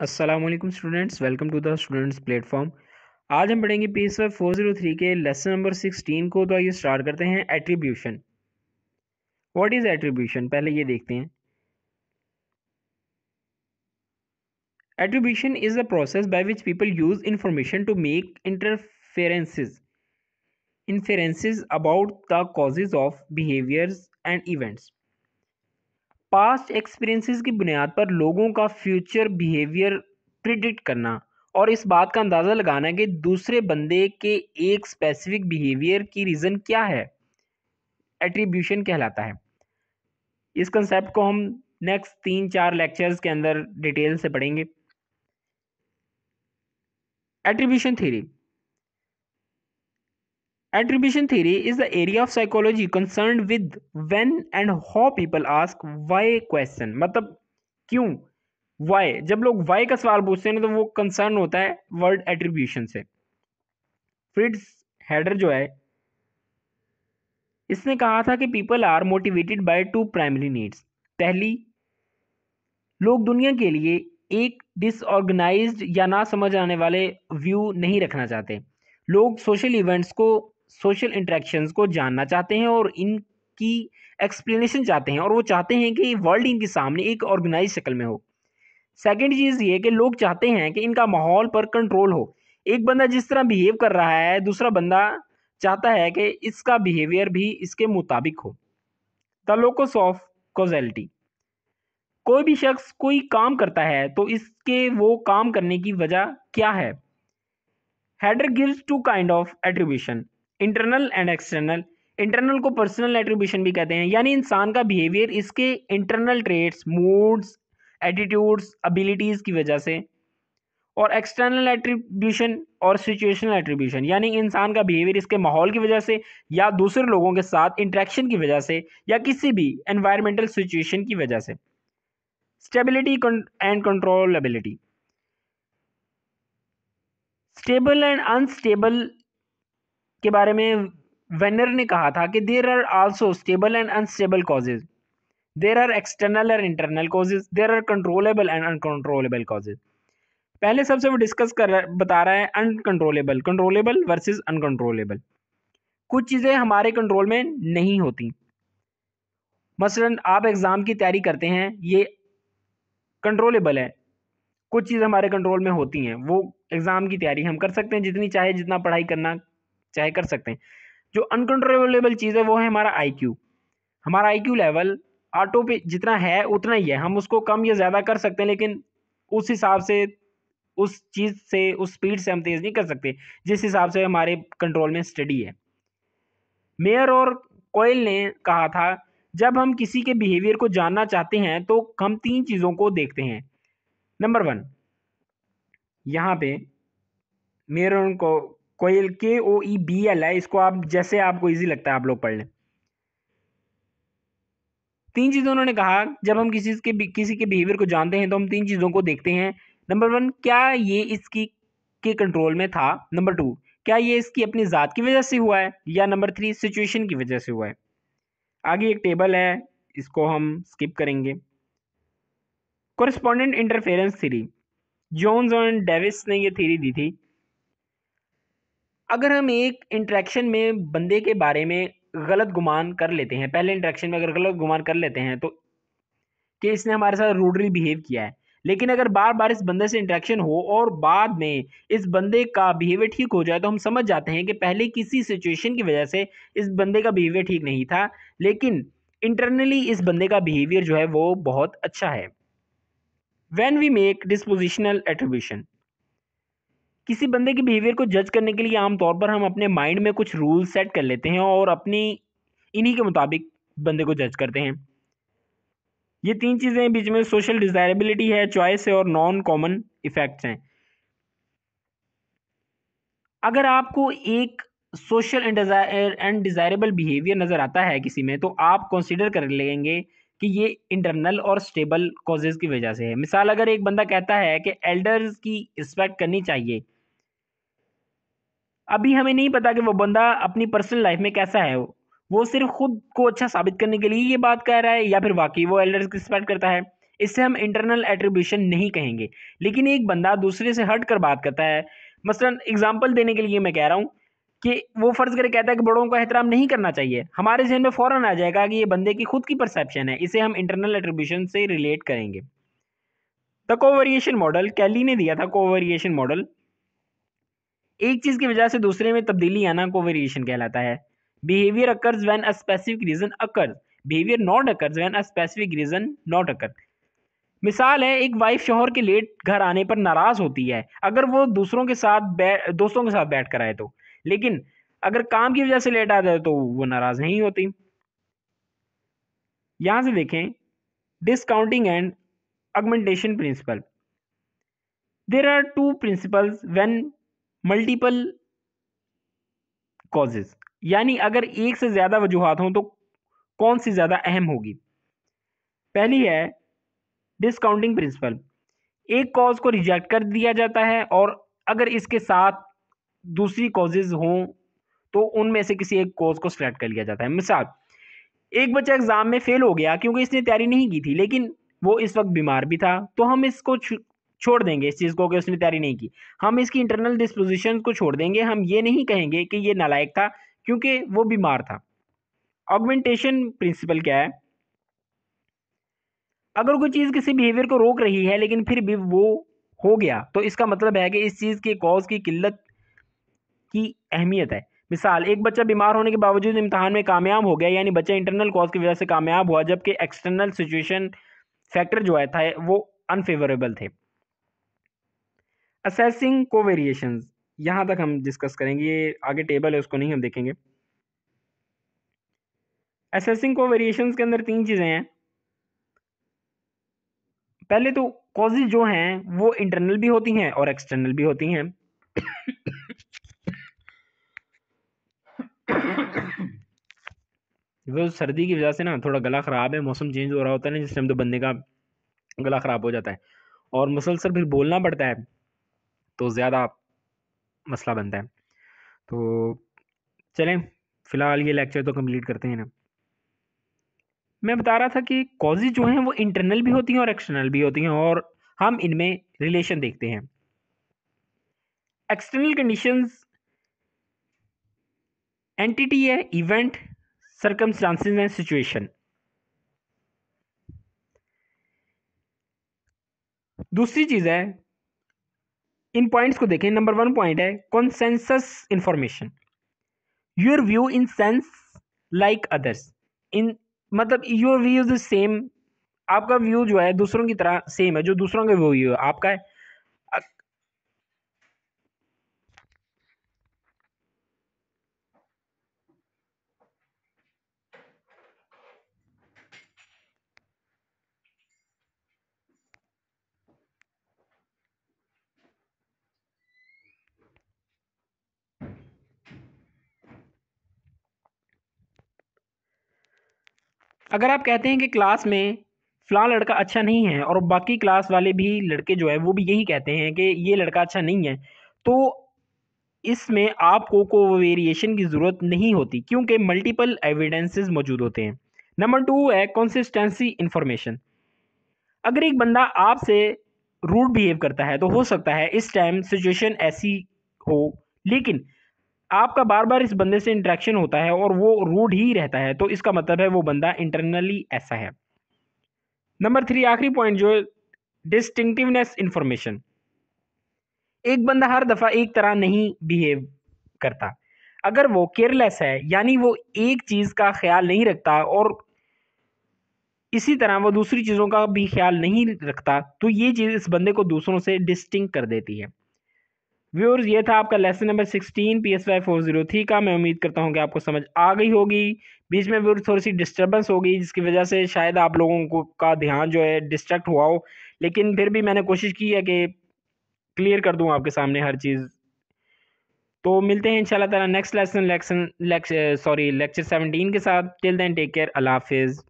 Aslam students welcome to the students platform आज हम पढ़ेंगे S Y four zero three के लेसन नंबर सिक्सटीन को तो आइए स्टार्ट करते हैं एट्रीब्यूशन व्हाट इज़ एट्रीब्यूशन पहले ये देखते हैं attribution is the process by which people use information to make interferences inferences about the causes of behaviours and events past experiences की बुनियाद पर लोगों का फ्यूचर बिहेवियर प्रिडिक्ट करना और इस बात का अंदाज़ा लगाना कि दूसरे बंदे के एक स्पेसिफिक बिहेवियर की रीज़न क्या है एट्रीब्यूशन कहलाता है इस कंसेप्ट को हम नेक्स्ट तीन चार लेक्चर्स के अंदर डिटेल से पढ़ेंगे attribution theory Attribution theory is the area of psychology concerned with when and how people ask why question मतलब क्यों वाई जब लोग वाई का सवाल पूछते हैं ना तो वो कंसर्न होता है वर्ड एट्रीब्यूशन से फ्रिड्स हेडर जो है इसने कहा था कि people are motivated by two primary needs पहली लोग दुनिया के लिए एक डिसऑर्गेनाइज्ड या ना समझ आने वाले व्यू नहीं रखना चाहते लोग सोशल इवेंट्स को सोशल इंट्रैक्शंस को जानना चाहते हैं और इनकी एक्सप्लेनेशन चाहते हैं और वो चाहते हैं कि वर्ल्ड इनके सामने एक ऑर्गेनाइज शक्ल में हो सेकेंड चीज़ ये कि लोग चाहते हैं कि इनका माहौल पर कंट्रोल हो एक बंदा जिस तरह बिहेव कर रहा है दूसरा बंदा चाहता है कि इसका बिहेवियर भी इसके मुताबिक हो द लोकस ऑफ कॉजैलिटी कोई भी शख्स कोई काम करता है तो इसके वो काम करने की वजह क्या है Heider gives two kind of attribution internal and external internal को पर्सनल एट्रीब्यूशन भी कहते हैं यानी इंसान का बिहेवियर इसके internal traits moods attitudes abilities की वजह से और एक्सटर्नल एट्रीब्यूशन और सिचुएशनल एट्रीब्यूशन यानी इंसान का बिहेवियर इसके माहौल की वजह से या दूसरे लोगों के साथ इंट्रैक्शन की वजह से या किसी भी एनवायरमेंटल सिचुएशन की वजह से stability and controllability stable and unstable के बारे में वेनर ने कहा था कि there are also stable and unstable causes there are external and internal causes there are controllable and uncontrollable causes पहले सबसे वो डिस्कस कर बता रहा है अनकंट्रोलेबल कंट्रोलेबल वर्सेस अनकंट्रोलेबल कुछ चीज़ें हमारे कंट्रोल में नहीं होती मसलन आप एग्ज़ाम की तैयारी करते हैं ये कंट्रोलेबल है कुछ चीज़ हमारे कंट्रोल में होती हैं वो एग्ज़ाम की तैयारी हम कर सकते हैं जितनी चाहे जितना पढ़ाई करना चाहे कर सकते हैं जो अनकंट्रोलेबल चीज़ है वो है हमारा आई हमारा आई लेवल ऑटो पे जितना है उतना ही है हम उसको कम या ज़्यादा कर सकते हैं लेकिन उस हिसाब से उस चीज़ से उस स्पीड से हम तेज़ नहीं कर सकते जिस हिसाब से हमारे कंट्रोल में स्टडी है मेयर और कोयल ने कहा था जब हम किसी के बिहेवियर को जानना चाहते हैं तो हम तीन चीज़ों को देखते हैं नंबर वन यहाँ पे मेयर और कोयल के ओ ई बी एल है इसको आप जैसे आपको इजी लगता है आप लोग पढ़ लें तीन चीज़ें उन्होंने कहा जब हम किसी के किसी के बिहेवियर को जानते हैं तो हम तीन चीज़ों को देखते हैं नंबर वन क्या ये इसकी के कंट्रोल में था नंबर टू क्या ये इसकी अपनी ज़ात की वजह से हुआ है या नंबर थ्री सिचुएशन की वजह से हुआ है आगे एक टेबल है इसको हम स्किप करेंगे कोरस्पॉन्डेंट इंटरफेरेंस थ्री जोन्स और डेविस ने ये थीरी दी थी अगर हम एक इंट्रैक्शन में बंदे के बारे में गलत गुमान कर लेते हैं पहले इंट्रैक्शन में अगर गलत गुमान कर लेते हैं तो कि इसने हमारे साथ रूडली बिहेव किया है लेकिन अगर बार बार इस बंदे से इंट्रैक्शन हो और बाद में इस बंदे का बिहेवियर ठीक हो जाए तो हम समझ जाते हैं कि पहले किसी सिचुएशन की वजह से इस बंदे का बिहेवियर ठीक नहीं था लेकिन इंटरनली इस बंदे का बिहेवियर जो है वो बहुत अच्छा है when we make dispositional attribution किसी बंदे के बिहेवियर को जज करने के लिए आमतौर पर हम अपने माइंड में कुछ रूल सेट कर लेते हैं और अपनी इन्हीं के मुताबिक बंदे को जज करते हैं ये तीन चीज़ें बीच में सोशल डिज़ायरेबिलिटी है चॉइस है और नॉन कॉमन इफ़ेक्ट्स हैं अगर आपको एक सोशल एंड डिज़ायरेबल बिहेवियर नज़र आता है किसी में तो आप कंसिडर कर लेंगे कि ये इंटरनल और स्टेबल कॉजेज़ की वजह से है मिसाल अगर एक बंदा कहता है कि एल्डर्स की रिस्पेक्ट करनी चाहिए अभी हमें नहीं पता कि वो बंदा अपनी पर्सनल लाइफ में कैसा है वो वो सिर्फ खुद को अच्छा साबित करने के लिए ये बात कह रहा है या फिर वाकई वो एल्डर्स की रिस्पेक्ट करता है इससे हम इंटरनल एट्रीब्यूशन नहीं कहेंगे लेकिन एक बंदा दूसरे से हट कर बात करता है मसलन एग्जाम्पल देने के लिए मैं कह रहा हूँ कि वो फ़र्ज़ करके कहता है कि बड़ों का एहतराम नहीं करना चाहिए हमारे जहन में फ़ौरन आ जाएगा कि ये बंदे की खुद की परसेप्शन है इसे हम इंटरनल एट्रीब्यूशन से रिलेट करेंगे द कोवेरिएशन मॉडल कैली ने दिया था कोवेरिएशन मॉडल एक चीज़ की वजह से दूसरे में तब्दीली आना को वेरिएशन कहलाता है behaviour occurs when a specific reason occurs behaviour not occurs when a specific reason not occur मिसाल है एक वाइफ शोहर के लेट घर आने पर नाराज़ होती है अगर वो दूसरों के साथ दोस्तों के साथ बैठ कर आए तो लेकिन अगर काम की वजह से लेट आ जाए तो वो नाराज़ नहीं होती यहां से देखें discounting and augmentation principle there are two principles when multiple causes यानी अगर एक से ज़्यादा वजूहत हों तो कौन सी ज़्यादा अहम होगी पहली है डिस्काउंटिंग प्रिंसिपल एक कॉज को रिजेक्ट कर दिया जाता है और अगर इसके साथ दूसरी कॉजेज हों तो उनमें से किसी एक कॉज को सिलेक्ट कर लिया जाता है मिसाल एक बच्चा एग्ज़ाम में फेल हो गया क्योंकि इसने तैयारी नहीं की थी लेकिन वो इस वक्त बीमार भी था तो हम इसको छोड़ देंगे इस चीज़ को कि उसने तैयारी नहीं की हम इसकी इंटरनल डिस्पोजिशन को छोड़ देंगे हम ये नहीं कहेंगे कि ये नालायक था क्योंकि वो बीमार था ऑगमेंटेशन प्रिंसिपल क्या है अगर कोई चीज़ किसी बिहेवियर को रोक रही है लेकिन फिर भी वो हो गया तो इसका मतलब है कि इस चीज़ के कॉज की किल्लत की अहमियत है मिसाल एक बच्चा बीमार होने के बावजूद इम्तहान में कामयाब हो गया यानी बच्चा इंटरनल कॉज की वजह से कामयाब हुआ जबकि एक्सटर्नल सिचुएशन फैक्टर जो आया था वो अनफेवरेबल थे असेसिंग को वेरिएशन यहाँ तक हम डिस्कस करेंगे ये आगे टेबल है उसको नहीं हम देखेंगे असेसिंग को वेरिएशन के अंदर तीन चीज़ें हैं पहले तो कॉजेज जो हैं वो इंटरनल भी होती हैं और एक्सटर्नल भी होती हैं वो सर्दी की वजह से ना थोड़ा गला ख़राब है मौसम चेंज हो रहा होता है ना जिस टाइम तो बंदे का गला ख़राब हो जाता है और मुसलसल फिर बोलना पड़ता है तो ज़्यादा मसला बनता है तो चलें फ़िलहाल ये लेक्चर तो कंप्लीट करते हैं ना मैं बता रहा था कि कॉजेज जो हैं वो इंटरनल भी होती हैं और एक्सटर्नल भी होती हैं और हम इनमें रिलेशन देखते हैं एक्सटर्नल कंडीशंस एंटिटी है इवेंट सरकमस्टांसिस एंड सिचुएशन दूसरी चीज़ है इन पॉइंट्स को देखें नंबर वन पॉइंट है consensus information your view in sense like others in मतलब your view is the same आपका व्यू जो है दूसरों की तरह सेम है जो दूसरों का व्यू है आपका है अगर आप कहते हैं कि क्लास में फ़लाँ लड़का अच्छा नहीं है और बाकी क्लास वाले भी लड़के जो है वो भी यही कहते हैं कि ये लड़का अच्छा नहीं है तो इसमें आपको को वेरिएशन की ज़रूरत नहीं होती क्योंकि मल्टीपल एविडेंसेस मौजूद होते हैं नंबर टू है कंसिस्टेंसी इन्फॉर्मेशन अगर एक बंदा आपसे रूड बिहेव करता है तो हो सकता है इस टाइम सिचुएशन ऐसी हो लेकिन आपका बार बार इस बंदे से इंट्रैक्शन होता है और वो रूड ही रहता है तो इसका मतलब है वो बंदा इंटरनली ऐसा है नंबर थ्री आखिरी पॉइंट जो है डिस्टिंक्टिवनेस इंफॉर्मेशन एक बंदा हर दफ़ा एक तरह नहीं बिहेव करता अगर वो केयरलेस है यानी वो एक चीज़ का ख्याल नहीं रखता और इसी तरह वो दूसरी चीज़ों का भी ख्याल नहीं रखता तो ये चीज़ इस बंदे को दूसरों से डिस्टिंग कर देती है व्यूअर्स ये था आपका lesson number sixteen P S Y four zero three का मैं उम्मीद करता हूँ कि आपको समझ आ गई होगी बीच में व्यूअर्स थोड़ी सी डिस्टर्बेंस होगी जिसकी वजह से शायद आप लोगों को का ध्यान जो है डिस्ट्रैक्ट हुआ हो लेकिन फिर भी मैंने कोशिश की है कि क्लियर कर दूँ आपके सामने हर चीज़ तो मिलते हैं इंशाल्लाह ताला next lesson lesson sorry lecture seventeen के साथ टिल देन टेक केयर अल्लाह हाफिज़